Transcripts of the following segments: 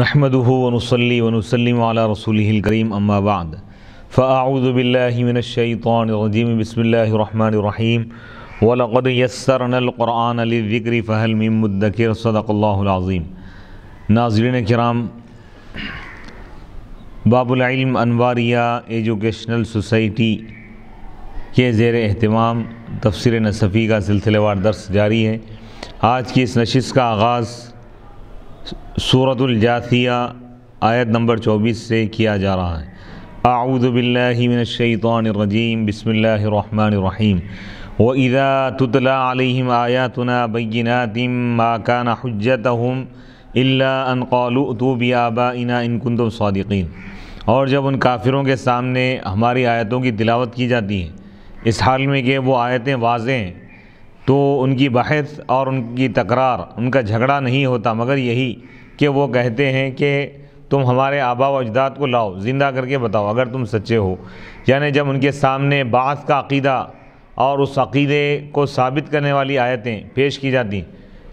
नहमदली वनसलम रसूलकरीम अम्माबाद फ़ाऊज़बिल्लिमिनशैतरजीम बसमीम वलद यसरनक़ुरानज़िक्र फ़हल मदकर सदक़ल्लाज़ीम नाजरन कराम बाबुलम अनवारिया educational society के जेर अहतमाम तफसर नसफ़ी का सिलसिलेवार दर्स जारी है आज की इस नशिश का आगाज़ सूरतुलजाथिया आयत नंबर 24 से किया जा रहा है आऊदबिल्लिमिनशैतरजीम बसमीम वज़ा तुतलाम आयातना बैनातिम माकान हजत हम अनकालूतू बियाबा इना और जब उन काफिरों के सामने हमारी आयतों की तिलावत की जाती है इस हाल में कि वो आयतें वाजें तो उनकी बहस और उनकी तकरार उनका झगड़ा नहीं होता मगर यही कि वो कहते हैं कि तुम हमारे आबा व अजदाद को लाओ ज़िंदा करके बताओ अगर तुम सच्चे हो यानी जब उनके सामने बास का अकीदा और उस अकीदे को साबित करने वाली आयतें पेश की जाती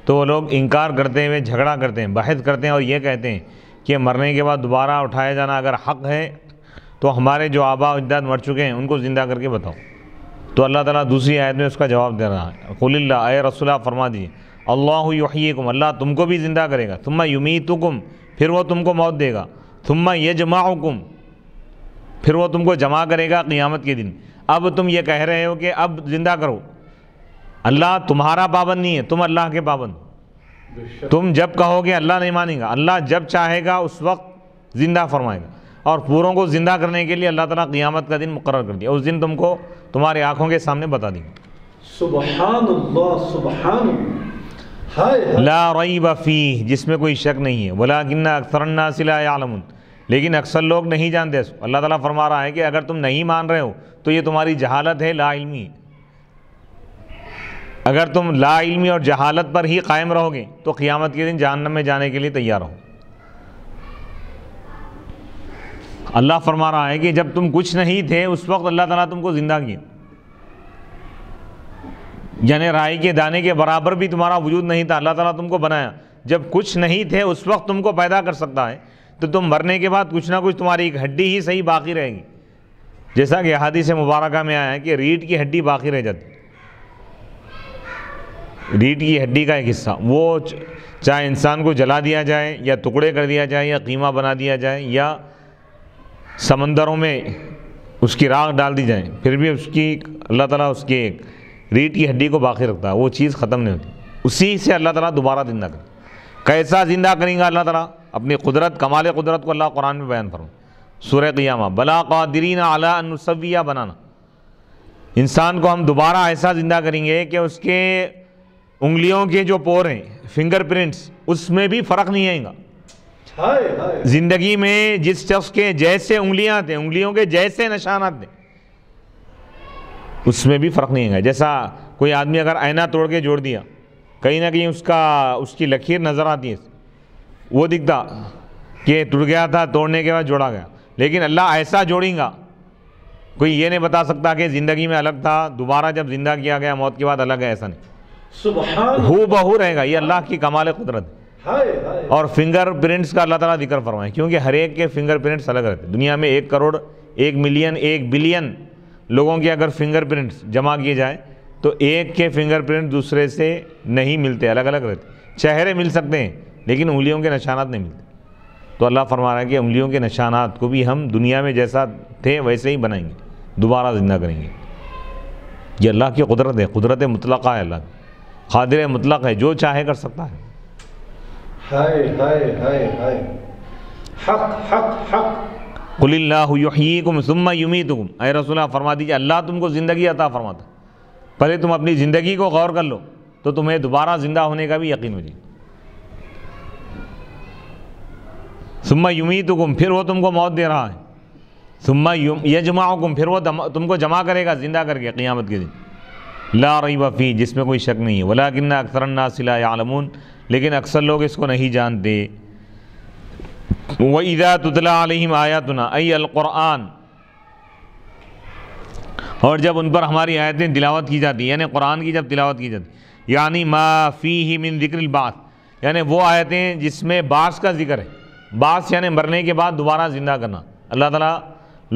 तो वो लोग इनकार करते हुए झगड़ा करते हैं बहस करते हैं और ये कहते हैं कि मरने के बाद दोबारा उठाया जाना अगर हक़ है तो हमारे जो आबा अजदाद मर चुके हैं उनको ज़िंदा करके बताओ तो अल्लाह ताला दूसरी आयत में उसका जवाब दे रहा है खुल्ला अय रसोल फरमा दिए अल्लाह अल्लाह तुमको भी ज़िंदा करेगा तुम्मा युमीतुकुम फिर वो तुमको मौत देगा तुम्मा ये जमाकुम फिर वो तुमको जमा करेगा क़ियामत के दिन अब तुम ये कह रहे हो कि अब ज़िंदा करो अल्लाह तुम्हारा पाबंद नहीं है तुम अल्लाह के पाबंद तुम जब कहोगे अल्लाह नहीं मानेगा अल्लाह जब चाहेगा उस वक्त ज़िंदा फरमाएगा और पूरों को ज़िंदा करने के लिए अल्लाह ताला क़ियामत का दिन मुकर कर दिया उस दिन तुमको तुम्हारी आँखों के सामने बता देंगे सुबहान ला रई बफ़ी जिसमें कोई शक नहीं है वला गिन्ना अक्सरन्ना सिलामन लेकिन अक्सर लोग नहीं जानते अल्लाह ताला फरमा रहा है कि अगर तुम नहीं मान रहे हो तो ये तुम्हारी जहालत है ला इल्मी अगर तुम ला इल्मी और जहालत पर ही कायम रहोगे तो क़ियामत के दिन जहन्नम में जाने के लिए तैयार हो अल्लाह फरमा रहा है कि जब तुम कुछ नहीं थे उस वक्त अल्लाह ताला तुमको ज़िंदा किया यानी राई के दाने के बराबर भी तुम्हारा वजूद नहीं था अल्लाह ताला तुमको बनाया जब कुछ नहीं थे उस वक्त तुमको पैदा कर सकता है तो तुम मरने के बाद कुछ ना कुछ तुम्हारी एक हड्डी ही सही बाकी रहेगी जैसा कि हादी से मुबारक में आया है कि रीढ़ की हड्डी बाकी रह जाती रीढ़ की हड्डी का एक हिस्सा वो चाहे इंसान को जला दिया जाए या टुकड़े कर दिया जाए या कीमा बना दिया जाए या समंदरों में उसकी राख डाल दी जाए फिर भी उसकी अल्लाह ताला उसके एक रीढ़ की हड्डी को बाकी रखता है वो चीज़ ख़त्म नहीं होती उसी से अल्लाह ताला दोबारा ज़िंदा करें कैसा ज़िंदा करेंगे अल्लाह ताला अपनी कुदरत कमाल कुदरत को अल्लाह कुरान में बयान करूँ सूर्य क़ियामा बला कदरीन अलासविया बनाना इंसान को हम दोबारा ऐसा ज़िंदा करेंगे कि उसके उंगलियों के जो पोर हैं फिंगरप्रिंट्स उसमें भी फ़र्क नहीं आएगा जिंदगी में जिस शख्स के जैसे उंगलियां थे उंगलियों के जैसे निशानात थे उसमें भी फ़र्क नहीं है जैसा कोई आदमी अगर आईना तोड़ के जोड़ दिया कहीं ना कहीं उसका उसकी लकीर नज़र आती है वो दिखता कि टूट गया था तोड़ने के बाद जोड़ा गया लेकिन अल्लाह ऐसा जोड़ेगा कोई ये नहीं बता सकता कि ज़िंदगी में अलग था दोबारा जब ज़िंदा किया गया मौत के बाद अलग है ऐसा नहीं हु बहू रहेगा ये अल्लाह की कमाल कुदरत है और फिंगरप्रिंट्स का अल्लाह ताला जिक्र फरमाए क्योंकि हर एक के फिंगरप्रिंट्स अलग रहते हैं दुनिया में एक करोड़ एक मिलियन एक बिलियन लोगों के अगर फिंगरप्रिंट्स जमा किए जाए तो एक के फिंगरप्रिंट दूसरे से नहीं मिलते अलग अलग रहते चेहरे मिल सकते हैं लेकिन उंगलियों के निशानात नहीं मिलते तो अल्लाह फरमा रहा है कि उंगलियों के निशानात को भी हम दुनिया में जैसा थे वैसे ही बनाएंगे दोबारा ज़िंदा करेंगे ये अल्लाह की कुदरत है कुदरत मुतलक़ है अल्लाह की खादिर मुतलक़ है जो चाहे कर सकता है फरमा दीजिए अल्लाह तुमको ज़िंदगी अता फरमाता पहले तुम अपनी ज़िंदगी को गौर कर लो तो तुम्हें दोबारा ज़िंदा होने का भी यकीन हो जाए सुम्मा युमीतुम फिर वो तुमको मौत दे रहा है सुम्मा यजमाकुम फिर वो तुमको जमा करेगा ज़िंदा करके क़ियामत के दिन ला रही वफ़ी जिसमें कोई शक नहीं है वला किन्ना अक्सर ना आलमून लेकिन अक्सर लोग इसको नहीं जानते व आया तुतला आलिम आयातना अई और जब उन पर हमारी आयतें दिलावत की जाती यानी कुरान की जब तिलावत की जाती यानी माफ़ी ही मिन जिक्र बास यानी वो आयतें जिसमें बास का जिक्र है बास यानी मरने के बाद दोबारा ज़िंदा करना अल्लाह ताला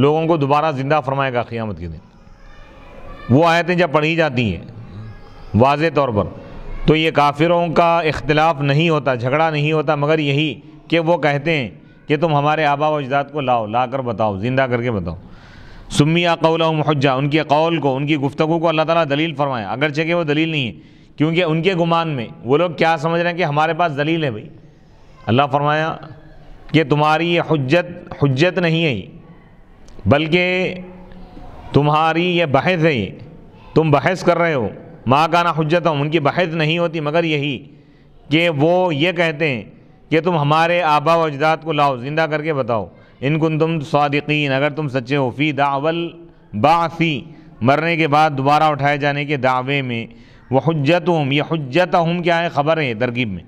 लोगों को दोबारा ज़िंदा फरमाएगा क़ियामत के दिन वो आयतें जब पढ़ी जाती हैं वाज तौर पर तो ये काफिरों का इख्तलाफ नहीं होता झगड़ा नहीं होता मगर यही कि वो कहते हैं कि तुम हमारे आबा वजदाद अजदाद को लाओ ला कर बताओ ज़िंदा करके बताओ सुमिया कौल मुहज़ा उनके कौल को उनकी गुफ्तु को अल्लाह ताली दलील फरमाया अगरचे कि वो दलील नहीं है क्योंकि उनके गुमान में वो लोग क्या समझ रहे हैं कि हमारे पास दलील है भाई अल्लाह फरमाया कि तुम्हारी ये हजत हजत नहीं है बल्कि तुम्हारी ये बहस है तुम बहस कर रहे हो माँ का ना हजत उनकी बहस नहीं होती मगर यही कि वो ये कहते हैं कि तुम हमारे आबा व अजदाद को लाओ ज़िंदा करके बताओ इनकुन तुम सादिकीन अगर तुम सच्चे हो फ़ी दावल बाफ़ी मरने के बाद दोबारा उठाए जाने के दावे में वह हजत हम यह हजत हम क्या है ख़बर है तरकीब में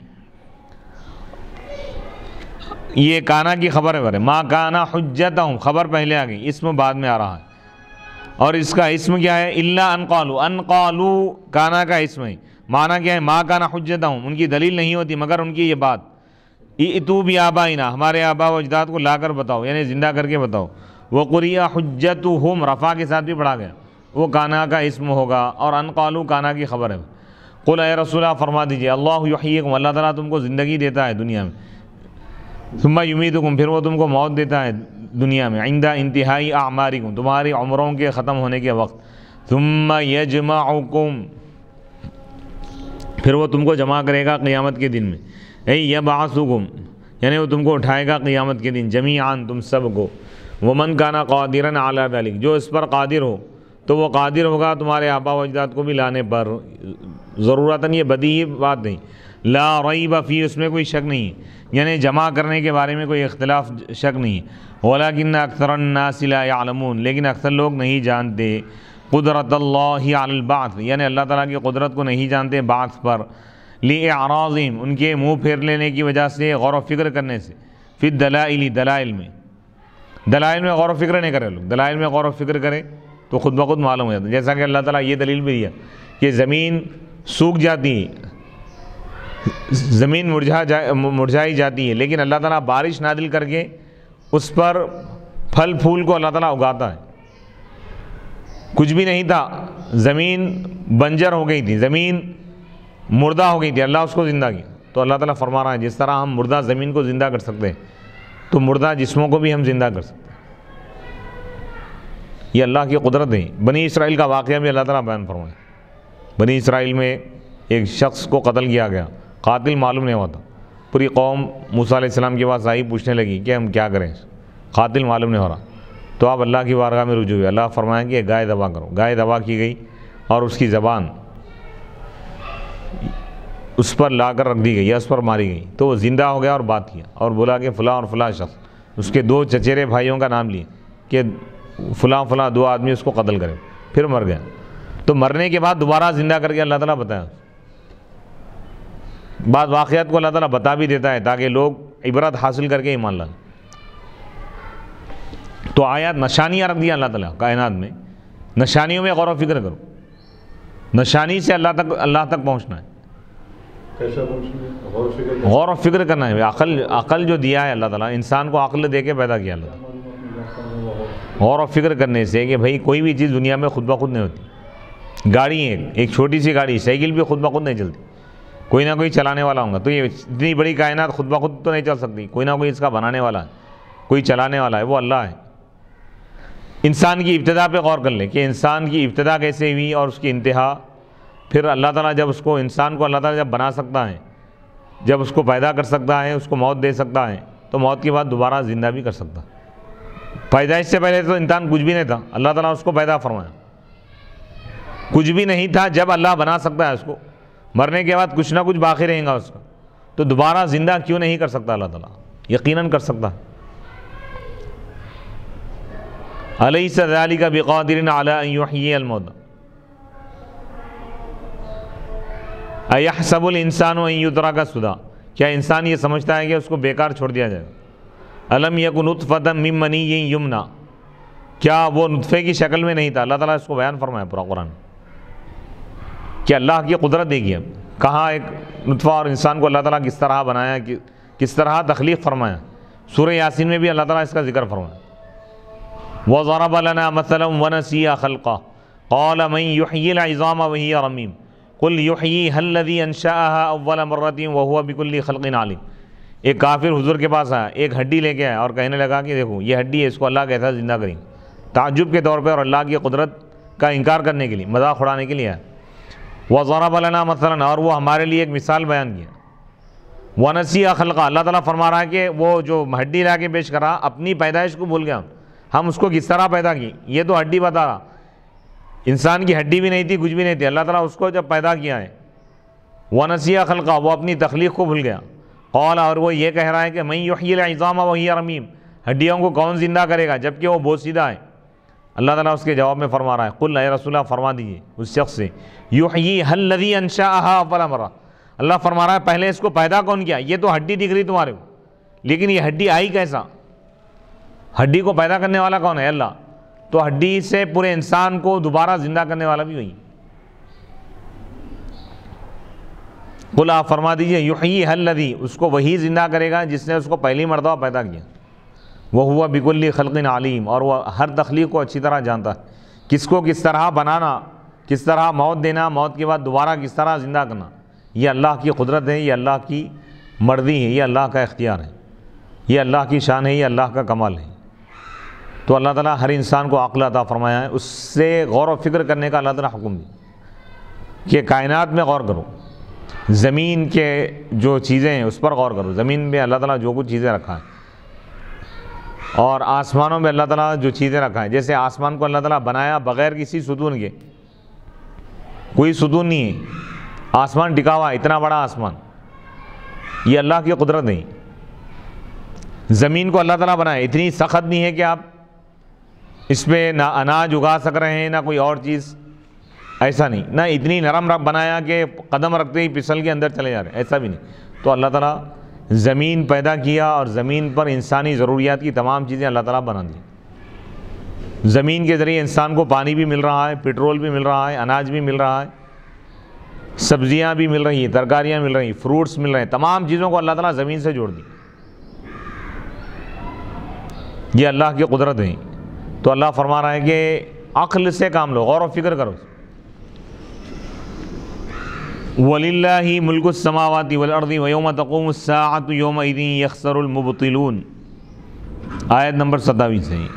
ये काना की खबर है माँ काना हजत हम खबर पहले आ गई इसमें बाद में आ रहा है और इसका इसम क्या है इल्ला अनकालू अनकालू काना का इसम है माना क्या है माँ काना खुजता हूँ उनकी दलील नहीं होती मगर उनकी ये बात इतू भी आबा इना हमारे आबा व अजदाद को ला कर बताओ यानी ज़िंदा करके बताओ वो कुरिया हजत हम रफ़ा के साथ भी पढ़ा गया वो काना का इसम होगा और अनकालू काना की खबर है कुल रसूल फरमा दीजिए अल्लाह अल्लाह ताली तुमको ज़िंदगी देता है दुनिया में सुम्मा युमीद फिर वो तुमको मौत देता है दुनिया में आइंदा इंतहाई आमारी गुम तुम्हारी उम्रों के ख़त्म होने के वक्त तुम यजमा फिर वो तुमको जमा करेगा क़ियामत के दिन में ऐ यबासुकुम यानी वो तुमको उठाएगा क़ियामत के दिन जमी आन तुम सब को वमन काना कादिरन आला दलिक जो इस पर कादिर हो तो वो कादिर होगा तुम्हारे आबा वजदाद को भी लाने पर नहीं है बदी बात नहीं ला रई बफ़ी उसमें कोई शक नहीं यानी जमा करने के बारे में कोई इख्तलाफ शक नहीं वाला कि अक्सर नासिलाम लेकिन अक्सर लोग नहीं जानते कुदरत अल्लाबात यानी अल्लाह ताला की कुदरत को नहीं जानते बात पर ले आराज़ीम उनके मुंह फेर लेने की वजह से गौर फिक्र करने से फिर दलाइली दलाइल में दलाइल में गौर फिक्र नहीं करें लोग दलाइल में गौर फिक्र करें तो खुद ब खुद मालूम हो जाता है जैसा कि अल्लाह ताला ये दलील भी दिया कि ज़मीन सूख जाती है ज़मीन मुरझा जा मुरझाई जाती है लेकिन अल्लाह ताला बारिश नादिल करके उस पर फल फूल को अल्लाह ताला उगाता है कुछ भी नहीं था ज़मीन बंजर हो गई थी ज़मीन मुर्दा हो गई थी अल्लाह उसको ज़िंदा किया तो अल्लाह ताला फरमा रहा है जिस तरह हम मुर्दा ज़मीन को ज़िंदा कर सकते हैं तो मुर्दा जिस्मों को भी हम ज़िंदा कर सकते हैं ये अल्लाह की कुदरत है बनी इसराइल का वाक़ भी अल्लाह ताला बयान फरमाए बनी इसराइल में एक शख्स को कत्ल किया गया कातिल मालूम नहीं होता पूरी कौम मूसा के पास आई पूछने लगी कि हम क्या करें कातिल मालूम नहीं हो रहा तो आप अल्लाह की वारगाह में रुजू हुए अल्लाह फरमाया कि गाय दबा करो गाय दबा की गई और उसकी ज़बान उस पर ला कर रख दी गई या उस पर मारी गई तो वो ज़िंदा हो गया और बात किया और बोला कि फ़लाँ और फ़लाँ शख्स उसके दो चचेरे भाइयों का नाम लिए कि फ़लाँ फ़लाँ दो आदमी उसको कत्ल करें फिर मर गया तो मरने के बाद दोबारा ज़िंदा करके अल्लाह ताला बताया बाद वाक़ात को अल्लाह ताला बता भी देता है ताकि लोग इबरत हासिल करके ईमान लाएं तो आयात नशानियाँ रख दिया अल्लाह ताला कायनात में नशानियों में गौर व फिक्र करो नशानी से अल्लाह तक अल्लाह तक पहुँचना है गौर व फिक्र करना है अकल अकल जो दिया है अल्लाह ताला इंसान को अकल दे के पैदा किया अल्लाह गौर व फिक्र करने से कि भाई कोई भी चीज़ दुनिया में खुद ब खुद नहीं होती गाड़ी एक एक छोटी सी गाड़ी साइकिल भी खुद ब खुद नहीं चलती कोई ना कोई चलाने वाला होगा तो ये इतनी बड़ी कायनात खुद ब खुद तो नहीं चल सकती कोई ना कोई इसका बनाने वाला है कोई चलाने वाला है वो अल्लाह है इंसान की इब्तदा पे गौर कर लें कि इंसान की इब्तदा कैसे हुई और उसकी इंतहा फिर अल्लाह ताला जब उसको इंसान को अल्लाह ताला जब बना सकता है जब उसको पैदा कर सकता है उसको मौत दे सकता है तो मौत के बाद दोबारा ज़िंदा भी कर सकता पैदाइश से पहले तो इंसान कुछ भी नहीं था अल्लाह ताला उसको पैदा फरमाया कुछ भी नहीं था जब अल्लाह बना सकता है उसको मरने के बाद कुछ ना कुछ बाकी रहेगा उसका तो दोबारा ज़िंदा क्यों नहीं कर सकता अल्लाह ताला यकीनन कर सकता अलई सदाली का बेकदर अलमौद अयह सबुल इंसान वतरा का सुधा क्या इंसान ये समझता है कि उसको बेकार छोड़ दिया जाएगा अलम यकुनफ़तम मिम मनी यमुना क्या वो नुतफ़े की शक्ल में नहीं था अल्लाह ताला इसको बयान फरमाया पूरा कुरान कि अल्लाह की कुदरत देगी हम कहाँ एक लुत्फ़ा और इंसान को अल्लाह ताला किस तरह बनाया कि किस तरह तख्लीक फरमाया सूर यासिन में भी अल्लाह ताला इसका जिक्र फरमाया व ज़रबलना मसलम सिया खलका कौल मई वही रमीम कुल युही हल्लदी अनशा अव्वल मरतीम वह बिकुल खलकिन आलिम एक काफिर हुजूर के पास आया एक हड्डी लेके आया और कहने लगा कि देखो ये हड्डी है इसको अल्लाह कैसा ज़िंदा करें ताजुब के तौर पर और अल्लाह की कुदरत का इनकार करने के लिए मजाक उड़ाने के लिए आया वजरा ज़रा बलना मसला और वो हमारे लिए एक मिसाल बयान किया वनसी अखलका अल्लाह ताला फरमा रहा है कि वो जो हड्डी ला के पेश करा अपनी पैदाइश को भूल गया हम उसको किस तरह पैदा की ये तो हड्डी बता रहा इंसान की हड्डी भी नहीं थी कुछ भी नहीं थी अल्लाह ताला उसको जब पैदा किया है वनसी खलका वो अपनी तख्लीक को भूल गया कौल और वो ये कह रहा है कि मैं यही इज़ाम वही रमीम हड्डियों को कौन ज़िंदा करेगा जबकि वो बोसीदा है अल्लाह ताला उसके जवाब में फरमा रहा है कुल रसुल्ला फरमा दीजिए उस शख्स से यू ही लदी अनशा अवला मरा अल्लाह फरमा रहा है पहले इसको पैदा कौन किया ये तो हड्डी दिख रही तुम्हारे को लेकिन ये हड्डी आई कैसा हड्डी को पैदा करने वाला कौन है अल्लाह तो हड्डी से पूरे इंसान को दोबारा ज़िंदा करने वाला भी वही कुल आप फरमा दीजिए यू ही लदी उसको वही ज़िंदा करेगा जिसने उसको पहली मरतबा पैदा किया वह हुआ बिकुल खलकिन आलिम और वह हर तख्लीक को अच्छी तरह जानता है किसको किस तरह बनाना किस तरह मौत देना मौत के बाद दोबारा किस तरह ज़िंदा करना ये अल्लाह की कुदरत है ये अल्लाह की मर्दी है ये अल्लाह का इख्तियार है ये अल्लाह की शान है ये अल्लाह का कमाल है तो अल्लाह ताला हर इंसान को अक़ल अता फ़रमाया है उससे गौर व फिक्र करने का अल्लाह ताला हुक्म दी कि कायनात में गौर करो ज़मीन के जो चीज़ें हैं उस पर गौर करो ज़मीन में अल्लाह ताला जो कुछ चीज़ें रखा है और आसमानों में अल्लाह ताला जो चीज़ें रखा है जैसे आसमान को अल्लाह ताला बनाया बगैर किसी सुतून के कोई सुतून नहीं है आसमान टिका हुआ इतना बड़ा आसमान ये अल्लाह की कुदरत नहीं ज़मीन को अल्लाह ताला बनाया इतनी सख्त नहीं है कि आप इसमें ना अनाज उगा सक रहे हैं ना कोई और चीज़ ऐसा नहीं ना इतनी नरम बनाया कि कदम रखते ही पिसल के अंदर चले जा रहे हैं ऐसा भी नहीं तो अल्लाह ताला ज़मीन पैदा किया और ज़मीन पर इंसानी ज़रूरियात की तमाम चीज़ें अल्लाह ताला बना दी ज़मीन के ज़रिए इंसान को पानी भी मिल रहा है पेट्रोल भी मिल रहा है अनाज भी मिल रहा है सब्ज़ियाँ भी मिल रही हैं तरकारियाँ मिल रही हैं फ्रूट्स मिल रहे हैं तमाम चीज़ों को अल्लाह ताला ज़मीन से जोड़ दी ये अल्लाह की कुदरत है तो अल्लाह फरमा रहा है कि अक्ल से काम लो गौर व फिक्र करो वलिल्ला मुल्क समावती वलर्दी वयोम तकूमसात योम मुबतिलून आयत नंबर सताईस है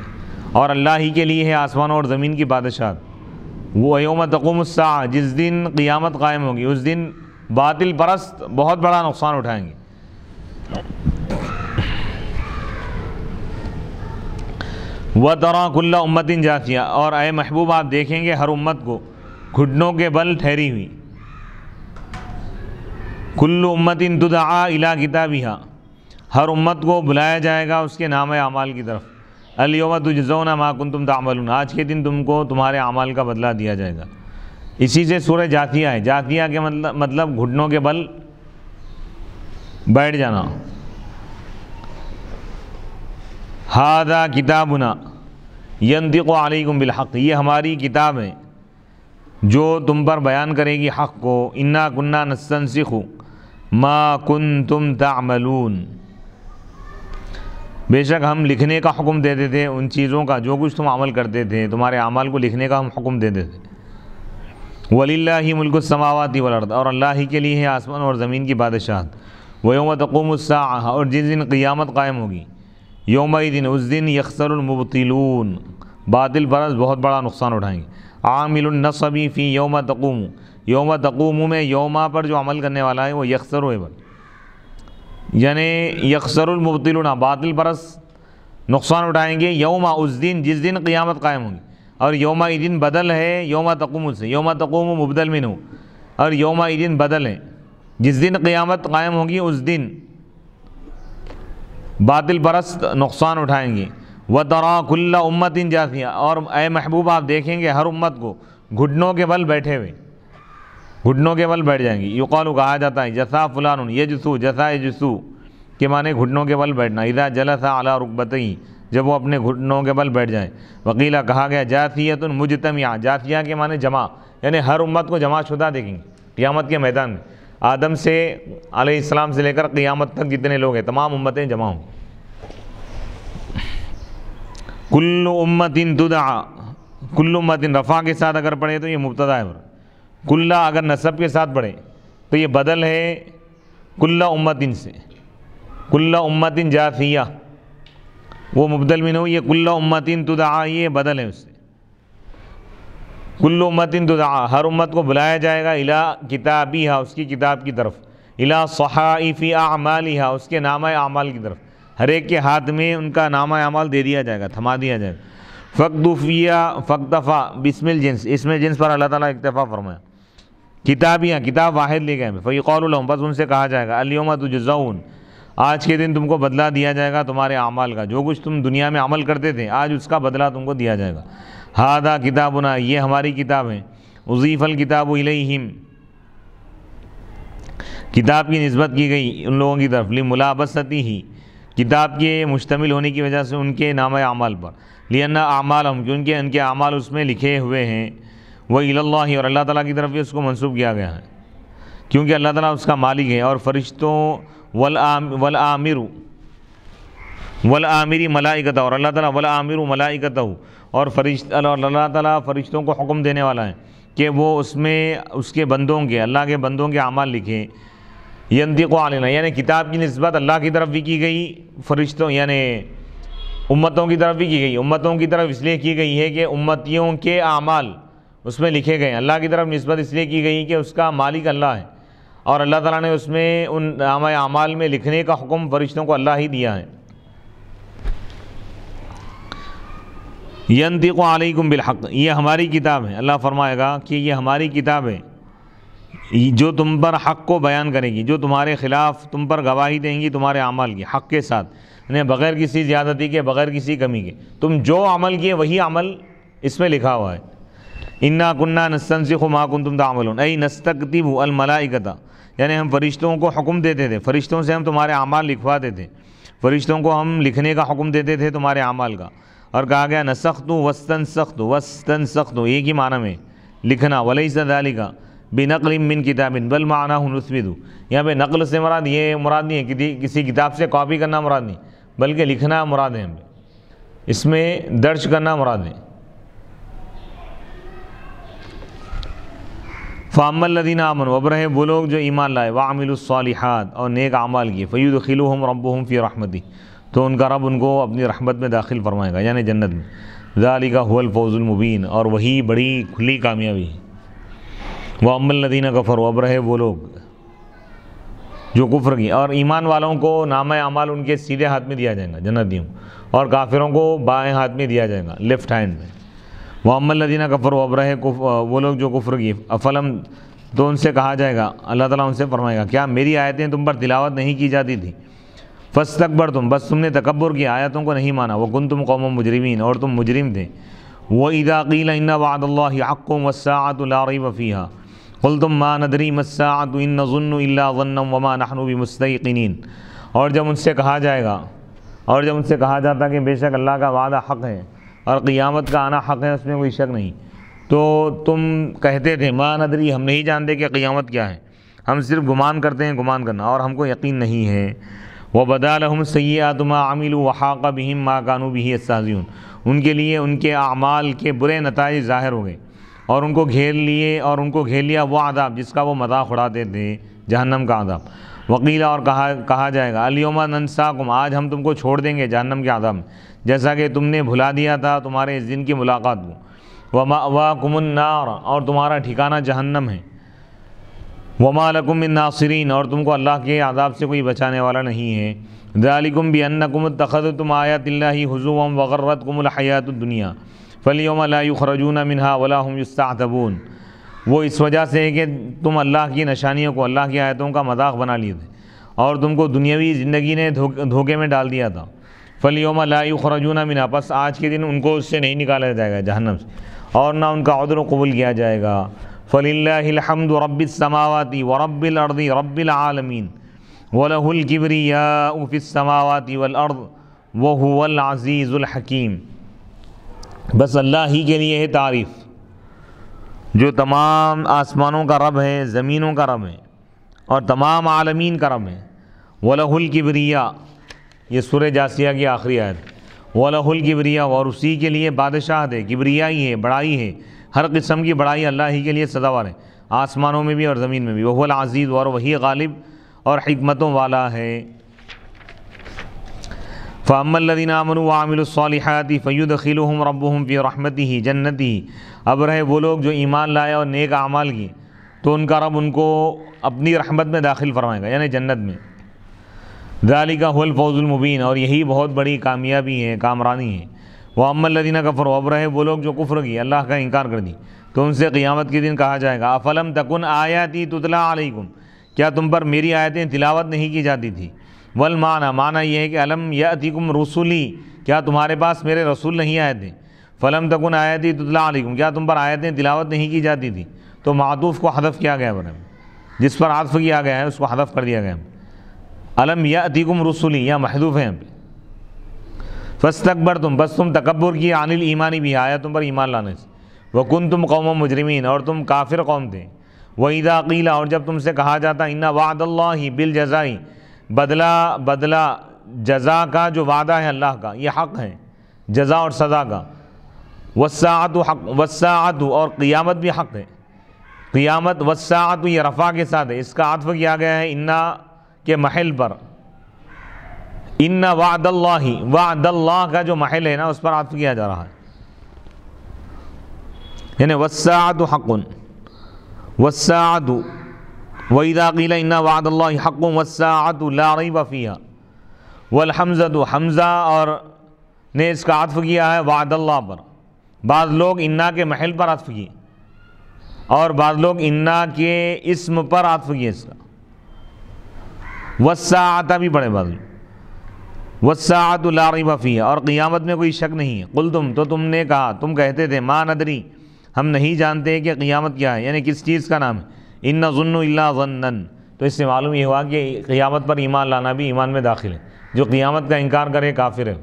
और अल्लाह ही के लिए है आसमान और ज़मीन की बादशाह वो योम तकूमसा जिस दिन क़ियामत कायम होगी उस दिन बातिल परस्त बहुत बड़ा नुकसान उठाएंगे व तराकुल्ला उम्मतिन जाफिया और अय महबूब आप देखेंगे हर उम्मत को घुटनों के बल ठहरी हुई कुल्लु इन तुदा इला किताबिहा हर उम्मत को बुलाया जाएगा उसके नाम अमाल की तरफ अलियोम तुजोना माकुन तुम तामल आज के दिन तुमको तुम्हारे अमाल का बदला दिया जाएगा इसी से सूर्य जातिया है जातिया के मतलब मतलब घुटनों के बल बैठ जाना हादा किताबुना यंतिको आलिकुम बिलहक ये हमारी किताब है जो तुम पर बयान करेगी हक़ को इन्ना कुन्ना सिखू मा कुन तुम तमलून बेशक हम लिखने का हुक्म देते थे उन चीज़ों का जो कुछ तुम अमल करते थे तुम्हारे अमल को लिखने का हम हुक्म देते थे वलीला ही मुल्क समावती वर्द और अल्लाह ही के लिए है आसमान और ज़मीन की बादशाहत वयोम तकुम और जिस दिन क़ियामत कायम होगी योम दिन उस दिन यकसरमबतिलून बादल बरस बहुत बड़ा नुकसान उठाएंगे आमिलनसबी फ़ी योम तकूम योम तकूम में योमा पर जो अमल करने वाला है वो यकसर एवल यानी यकसरमबतलना बातिल परस नुकसान उठाएंगे योमा उस दिन जिस दिन क़ियामत कायम होगी और योमा दिन बदल है योमा तकूम से योमा तकूम मुबदल मिन और योमा दिन बदल है जिस दिन क़ियामत कायम होगी उस दिन बातिल परस्त नुकसान उठाएंगे व तराकुल्ला उम्मत इन जातिया और ए महबूब आप देखेंगे हर उम्मत को घुटनों के बल बैठे हुए घुटनों के बल बैठ जाएंगी युकालू कहा जाता है जसा फुलान ये जसू जसा ये जसू के माने घुटनों के बल बैठना इधा जलसा आला ही जब वो अपने घुटनों के बल बैठ जाएँ वकीला कहा गया जासियत मुजतमिया जासिया के माने जमा यानी हर उम्मत को जमा शुदा देखेंगे क़ियामत के मैदान में आदम से आलाम से लेकर क़ियामत तक जितने लोग हैं तमाम उम्मतें जमा हों कुल्लु उम्मतिन दुदा कुल्लु उम्मतिन रफ़ा के साथ अगर पढ़े तो ये मुबतदा है कुल्ला अगर नसब के साथ पढ़ें तो ये बदल है कुल्ला उम्मतिन से कुल्ला उम्मतिन जाफ़िया वो मुबदल में हो ये कुल्ला उम्मतिन तुदा ये बदल है उससे कुल्ल उम्मतिन तुदा हर उम्मत को बुलाया जाएगा इला किताबी हा उसकी किताब की तरफ इला सहाइफ़ी ही हा उसके नामा अमाल की तरफ हर एक के हाथ में उनका नामा अमाल दे दिया जाएगा थमा दिया जाएगा फ़क्दुफिया फ़क्दफ़ा बिस्मिल जिन्स इसमें जिन्स पर अल्लाह ताला इक्तफा फरमाया किताबियाँ किताब वाहिद ले गए फ़ी कौल बस उनसे कहा जाएगा अलियोमा जज़ाउन आज के दिन तुमको बदला दिया जाएगा तुम्हारे अमाल का जो कुछ तुम दुनिया में अमल करते थे आज उसका बदला तुमको दिया जाएगा हादा किताबुना ये हमारी किताब है उजीफ़ल किताब उम किताब की नस्बत की गई उन लोगों की तरफ मुलाबसती ही किताब के मुश्तमिल होने की वजह से उनके नाम अमाल पर लिया अमाल हम क्योंकि उनके अमाल उसमें लिखे हुए हैं वह इल्ला और अल्लाह ताला की तरफ भी उसको मनसूब किया गया है क्योंकि अल्लाह ताला उसका मालिक है और फरिश्तों वल आम वल आमिर वल आमिरी मलाइकता और अल्लाह ताला वल आमिर मलाइकता और फरिश्त अल्लाह ताला फरिश्तों को हुक्म देने वाला है कि वो उसमें उसके बंदों के अल्लाह के बंदों के अमाल लिखें यंतिको आलना यानी किताब की नस्बत अल्लाह की तरफ भी की गई फरिश्तों यानी उम्मतों की तरफ भी की गई उम्मतों की तरफ इसलिए की गई है कि उम्मतियों के अमाल उसमें लिखे गए अल्लाह की तरफ नस्बत इसलिए की गई कि उसका मालिक अल्लाह है और अल्लाह ताला ने उसमें उन हमारे में लिखने का हुक्म फरिश्तों को अल्लाह ही दिया है यंतिको आलकुम बिलहक ये हमारी किताब है अल्लाह फरमाएगा कि ये हमारी किताब है जो तुम पर हक़ को बयान करेगी जो तुम्हारे ख़िलाफ़ तुम पर गवाही देंगी तुम्हारे अमल की हक़ के साथ यानी बग़ैर किसी ज़्यादती के बग़ैर किसी कमी के तुम जो अमल किए वही अमल इसमें लिखा हुआ है इन्ना गुन्ना नस्तन से खुमाकुम तुम तामल वो नस्तकतिब अलमलाइकता यानी हम फरिश्तों को हुक्म देते थे फरिश्तों से हम तुम्हारे अमाल लिखवाते थे फरिश्तों को हम लिखने का हुक्म देते थे तुम्हारे अमाल का और कहा गया सख्त वस्तन सख्त वस्तन सख्त एक ही माना में लिखना वलई सदाली का बिनकल बिन किताबिन बल माना नस्बिदू यहाँ पर नकल से मुराद ये मुराद नहीं है कि किसी किताब से कॉपी करना मुराद नहीं बल्कि लिखना मुराद है हमें इसमें दर्ज करना मुराद है फ़ामदीन अमन वब रहे वो लोग जो ईमान लाए वामिलसालिहात और नेक अमाल किए फ़ैद खिलू हम रब हम फ़ी रहमती तो उनका रब उनको अपनी रहमत में दाखिल फरमाएगा यानी जन्नत में जाली का हुल फौजुलमुबीन और वही बड़ी खुली कामयाबी है वह नदीन गफ़र वब रहे वो लोग जो कुफर की और ईमान वालों को नाम अमाल उनके सीधे हाथ में दिया जाएगा जन्नतियों और काफिरों को बाएँ हाथ में दिया जाएगा लेफ़्ट हैंड में वम्मदीना कफ़र वब्रह वो लोग जो कुफ़र की अफलम तो उनसे कहा जाएगा अल्लाह ताला उनसे फरमाएगा क्या मेरी आयतें तुम पर तिलावत नहीं की जाती थी फस तकबर तुम बस तुमने तकबर की आयतों को नहीं माना वह गुन तुम कौम मुजरमिन और तुम मुजरिम थे व ईदाकील इन्ना वादल्लाक़ वसात लारी कुल तुम माँ नदरी मसात वमा नहनूबी मुस्तकिन और जब उनसे कहा जाएगा और जब उनसे कहा जाता कि बेशक अल्लाह का वादा हक़ है और क़ियामत का आना हक़ है उसमें कोई शक नहीं तो तुम कहते थे माँ नदरी हम नहीं जानते कि क़ियामत क्या है हम सिर्फ गुमान करते हैं गुमान करना और हमको यकीन नहीं है वह सै सयातमा आमिल वहाक़ बहम माँ कानू बही उनके लिए उनके अमाल के बुरे नतज ज़ाहिर हो गए और उनको घेर लिए और उनको घेर लिया वह आदाब जिसका वो मजाक उड़ाते थे जहन्नम का आदाब वकीला और कहा कहा जाएगा अलियोमा कुम आज हम तुमको छोड़ देंगे जहन्नम के आदाब में जैसा कि तुमने भुला दिया था तुम्हारे इस दिन की मुलाकात को वमा वाकुमन्नार और तुम्हारा ठिकाना जहन्नम है व लकुम नासरीन और तुमको अल्लाह के आदाब से कोई बचाने वाला नहीं है दालिकुम बिअन्नकुम तखदतुम आयातिल्ला हुजुवम हज़ूम दुनिया फलियोम ला दुनिया मिनहा वला हम युस्तातबून वो इस वजह से है कि तुम अल्लाह की निशानियों को अल्लाह की आयतों का मजाक बना लिए थे और तुमको दुनियावी ज़िंदगी ने धोखे में डाल दिया था फलीम लायु खरजूना मिना बस आज के दिन उनको उससे नहीं निकाला जाएगा जहनम से और ना उनका अदर कबूल किया जाएगा फ़लिल्लाहमद रबावती व रबी रबालमीन वलहुलकिबरिया फ़िसमावती वलअर्द वज़ीज़ुलहकीम बस अल्लाह ही के लिए है तारीफ़ जो तमाम आसमानों का रब है ज़मीनों का रब है और तमाम आलमीन का रब है वलहुलकिबरिया ये सुर जासिया की आखिरी आयत वलहुल गिबरिया और उसी के लिए बादशाह है गिबरिया ही है बड़ाई है हर किस्म की बड़ाई अल्लाह ही के लिए सदावार है आसमानों में भी और ज़मीन में भी वह आज़ीज़ और वही गालिब और हमतों वाला है फ़ामदिन आमन वामिलसालहती फ़ैद खिलम रबम फ़ी रहमती ही अब रहे वो लोग जो ईमान लाए और नेक अमाल किए तो उनका रब उनको अपनी रहमत में दाखिल फरमाएगा यानी जन्नत में दाली का हुल फौजुलमबीन और यही बहुत बड़ी कामयाबी है कामरानी है वह अम्मदीना का फ़रोब रहे वो लोग जो कुफर की अल्लाह का इनकार कर दी तो उनसे क़ियामत के दिन कहा जाएगा अफलम तकन आयाती तुतला अलैकुम क्या तुम पर मेरी आयतें तिलावत नहीं की जाती थी वल माना माना यह है कि अलम यतिकुम रसूली क्या तुम्हारे पास मेरे रसूल नहीं आए थे फ़लम तकन आयाती तुतला अलैकुम क्या तुम पर आयतें तिलावत नहीं की जाती थी तो मातूफ़ को हदफ किया गया बरम जिस पर आदफ किया गया है उसको हदफ कर दिया गया है अलम या अतीकुम रसूली या महदूफ हैं फस तकबर तुम बस तुम तकबर की अनिल ईमानी भी आया तुम पर ईमान लाने से वकुन तुम कौम मुजरमिन और तुम काफिर कौम थे वहीदा अकीला और जब तुमसे कहा जाता इन्ना वादल ही बिल जजाई बदला बदला जजा का जो वादा है अल्लाह का ये हक है जजा और सज़ा का वसात हक वसात और क़ियामत भी हक है क़ियामत वसात यह रफ़ा के साथ है इसका आतफ़ किया गया है इन्ना के महल पर इन्ना वादल्ला ही वादल्ला का जो महल है ना उस पर आप किया जा रहा है यानी वसाद हकुन वसाद वईदाकीला इन्ना वादल्ला हकुम वसाद लारी वफ़िया वलहमजद हमज़ा और ने इसका अतफ़ किया है वादल्ला पर बाद लोग इन्ना के महल पर अतफ़ किए और बाद लोग इन्ना के इसम पर अतफ़ किए इसका वसात भी बड़े बाजू वसातलाफ़ी और क़ियामत में कोई शक नहीं है कुल तुम तो तुमने कहा तुम कहते थे माँ नदरी हम नहीं जानते कि क़ियामत क्या है यानी किस चीज़ का नाम है इन नजुन्न तो इससे मालूम ये हुआ कि क़ियामत पर ईमान लाना भी ईमान में दाखिल है जो क़ियामत का इनकार करे काफिर है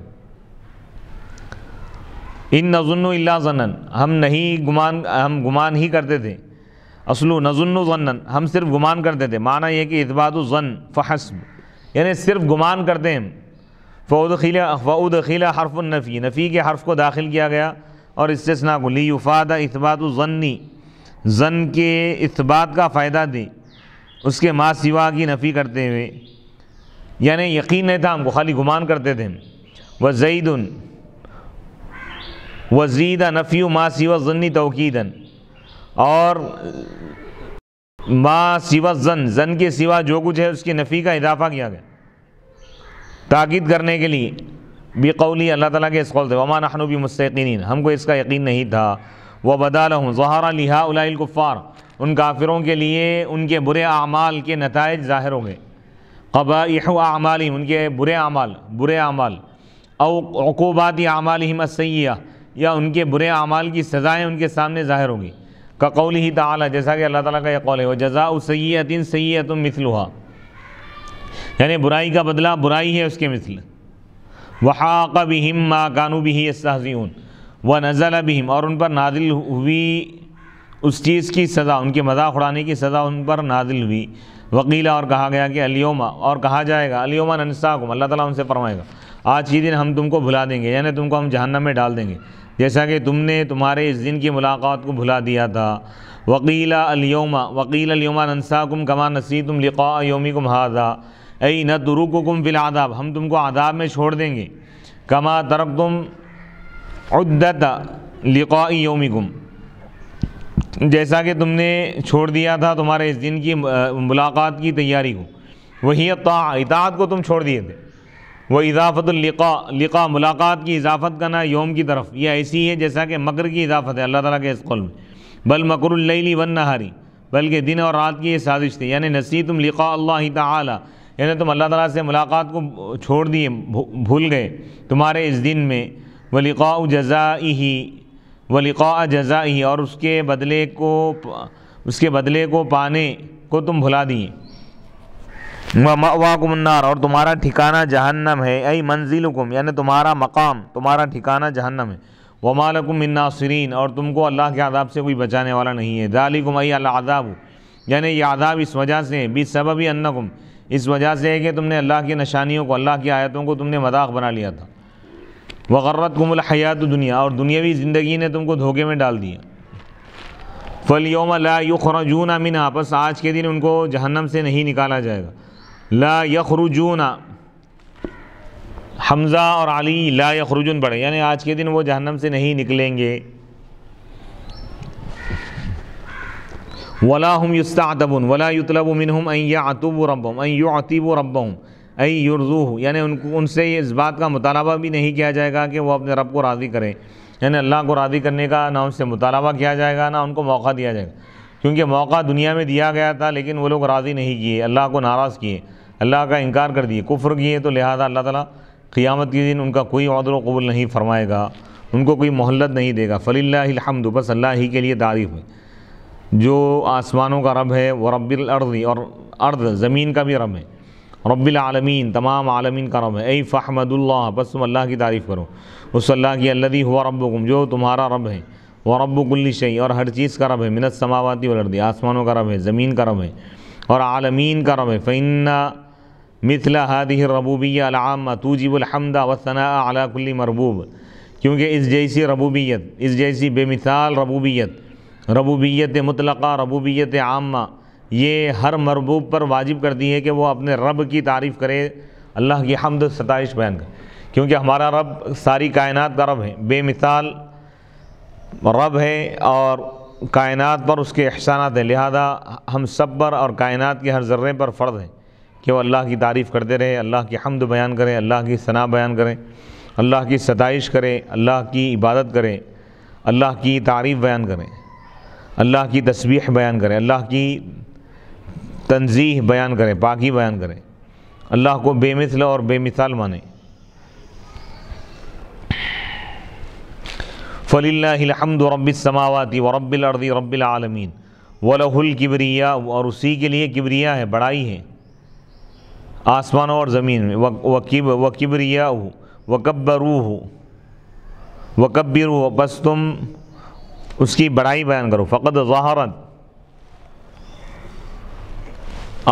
इन नजुन्न जन्न हम नहीं गुमान हम गुमान ही करते थे असलू नजुन ज़न हम सिर्फ गुमान करते थे माना यह कि इतबादन फ़हसब यानी सिर्फ गुमान करते हैं फ़ौद ख़िला फ़ौद ख़िला हर्फ नफ़ी नफ़ी के हर्फ को दाखिल किया गया और इसतना को ली उफ़ादा जन्नी जन के इतबात का फ़ायदा दी उसके माँ सिवा की नफ़ी करते हुए यानी यकीन नहीं था हमको खाली गुमान करते थे व जईदन वजीदा नफ़ी माँ सिवा जन्नी तोकीदन और माँ सिवा जन जन के सिवा जो कुछ है उसकी नफ़ी का इजाफा किया गया ताक़द करने के लिए कौली अल्लाह ताला के इस कौल से वमा नहनूबी मुस्तकिन हमको इसका यकीन नहीं था वह बदाल हूँ जहारा लिहा उलाकुफ़ार उन काफिरों के लिए उनके बुरे अमाल के नतज ज़ाहिर हो गए आमाल ही उनके बुरे अमाल बुरे अमाल अवकूबाती अमाल ही सैया या उनके बुरे अमाल की सज़ाएँ उनके सामने ज़ाहिर होंगी का कौल ही तला जैसा कि अल्लाह ताला का यह कौल है वह जजा सैदिन मिसल हुआ यानी बुराई का बदला बुराई है उसके मिसल भी हिम माँ कानू बिही सहजीन व नज़ला बिहिम और उन पर नादिल हुई उस चीज़ की सज़ा उनके मजाक उड़ाने की सज़ा उन पर नादिल हुई वकीला और कहा गया कि अलियोमा और कहा जाएगा अलियोमा ननसाकुम अल्लाह ताला उनसे फरमाएगा आज ही दिन हम तुमको भुला देंगे यानी तुमको हम जहन्नम में डाल देंगे जैसा कि तुमने तुम्हारे इस दिन की मुलाकात को भुला दिया था वकीला अलियोमा वकील अलियोमा नसाकुम कमा नसी तुम योमी कुम हादा ऐ न कुम फिल आदाब हम तुमको आदाब में छोड़ देंगे कमा तरक तुम उद्दत योमी कुम जैसा कि तुमने छोड़ दिया था तुम्हारे इस दिन की मुलाकात की तैयारी को वही इतात को तुम छोड़ दिए थे व इजाफ़त लिका मुलाकात की इजाफ़त का ना योम की तरफ यह ऐसी है जैसा कि मकर की इजाफ़त है अल्लाह ताला के इस कौल में बल मकर वन नहारी बल्कि दिन और रात की ये साजिश थी यानी नसी तुम लिका अल्लाह ताला यानी तुम अल्लाह ताला से मुलाकात को छोड़ दिए भूल गए तुम्हारे इस दिन में व लिका जजा ही व लिका जजा ही और उसके बदले को उसके बदले को पाने को तुम भुला दिए वाकुमन्नार और तुम्हारा ठिकाना जहन्नम है अई मंजिलकुम यानी तुम्हारा मकाम तुम्हारा ठिकाना जहन्नम है वमालकुम नासरीन और तुमको अल्लाह के आदाब से कोई बचाने वाला नहीं है दालिकुम अई अलादाब यानी ये आदाब इस वजह से है बीस सबब अन्नकुम इस वजह से है कि तुमने अल्लाह की निशानियों को अल्लाह की आयतों को तुमने मजाक बना लिया था वगर्रत हयात दुनिया और दुनियावी ज़िंदगी ने तुमको धोखे में डाल दिया फलियोम ला युखरजून मिन आपस आज के दिन उनको जहन्नम से नहीं निकाला जाएगा ला यखरुजून हमज़ा और अली ला यखरुजून पढ़े यानी आज के दिन वो जहन्नम से नहीं निकलेंगे वला हम युस्तातबन वला युतलब मिनहम या अतुब रबम यु अतीब रबम अई यानी उनको उनसे इस बात का मुतालबा भी नहीं किया जाएगा कि वो अपने रब को राज़ी करें यानी अल्लाह को राज़ी करने का ना उनसे मुतालबा किया जाएगा ना उनको मौका दिया जाएगा क्योंकि मौका दुनिया में दिया गया था लेकिन वो लोग राज़ी नहीं किए अल्लाह को नाराज़ किए अल्लाह का इनकार कर दिए कुफ्र किए तो लिहाजा अल्लाह ताला क़ियामत के दिन उनका कोई अदर कबूल नहीं फरमाएगा उनको कोई मोहलत नहीं देगा फ़लीहमद बस अल्लाह ही के लिए तारीफ़ है जो आसमानों का रब है वह रब्बिल और अर्द ज़मीन का भी रब है रब्बिल आलमीन तमाम आलमीन का रब है ऐ फ़हमदुल्ला बस तुम अल्लाह की तारीफ़ करो उस अल्लाह की अल्लदी हुआ रब्बुकुम जो तुम्हारा रब है वह रब्बुकुल्ली शई और हर चीज़ का रब है मिनत समावती वर्दी आसमानों का रब है ज़मीन का रब है और आलमीन का रब है फ़ैन्ना मिथिला हादी रबूबिया आम तूजिबुलहमदा वसना अलाकुल्ली मरबूब क्योंकि इस जैसी रबूबियत इस जैसी बेमिसाल रबूबियत रबूबियत मतलक़ा रबूबियत आमा ये हर मरबूब पर वाजिब करती है कि वह अपने रब की तारीफ़ करे अल्लाह की हमद सताइश बयान करे क्योंकि हमारा रब सारी कायन का रब है बेमिसाल रब है और कायनत पर उसके एहसानात हैं लिहाजा हम सब पर और कायनात के हर जर्रे पर फ़र्ज़ हैं कि वो अल्लाह की तारीफ़ करते रहें अल्लाह की हमद बयान करें अल्लाह की सना बयान करें अल्लाह की सताइश करें अल्लाह की इबादत करें अल्लाह की तारीफ़ बयान करें अल्लाह की तस्वीर बयान करें अल्लाह की तनजीह बयान करें पाकि बयान करें अल्लाह को बेमिसल और बेमिसाल माने फ़लिल्लाहमद रबाती व रबी रबालमीन वलहुल किबरिया और उसी के लिए किबरिया है बड़ाई है आसमानों और ज़मीन में वकीब वकीबरिया हो वकब्बरू हो वकब्बिर हो बस तुम उसकी बड़ाई बयान करो फ़कत ज़ाहरत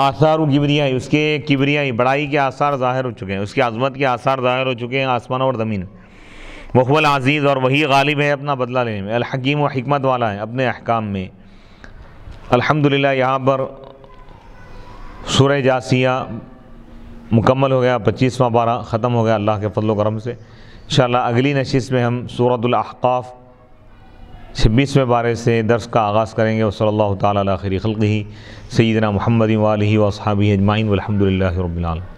आसार किबरिया उसके किबरियाई बड़ाई के आसार ज़ाहिर हो चुके हैं उसकी आज़मत के आसार ज़ाहिर हो चुके हैं आसमानों और ज़मीन में वहुल और वही गालिब है अपना बदला लेने में अलहकीम व हमत वाला है अपने अहकाम में अल्हम्दुलिल्लाह यहाँ पर सूर्य जासिया मुकम्मल हो गया पच्चीसवां पारा ख़त्म हो गया अल्लाह के फजल करम से इन अगली नशीस में हम सूरतलहक़ाफ़ छब्बीसवें बारे से दर्स का आगाज़ करेंगे और सल्ला खल ही सैदना महमदी वाली वसाबी अजमाइन अलहमदिल्ला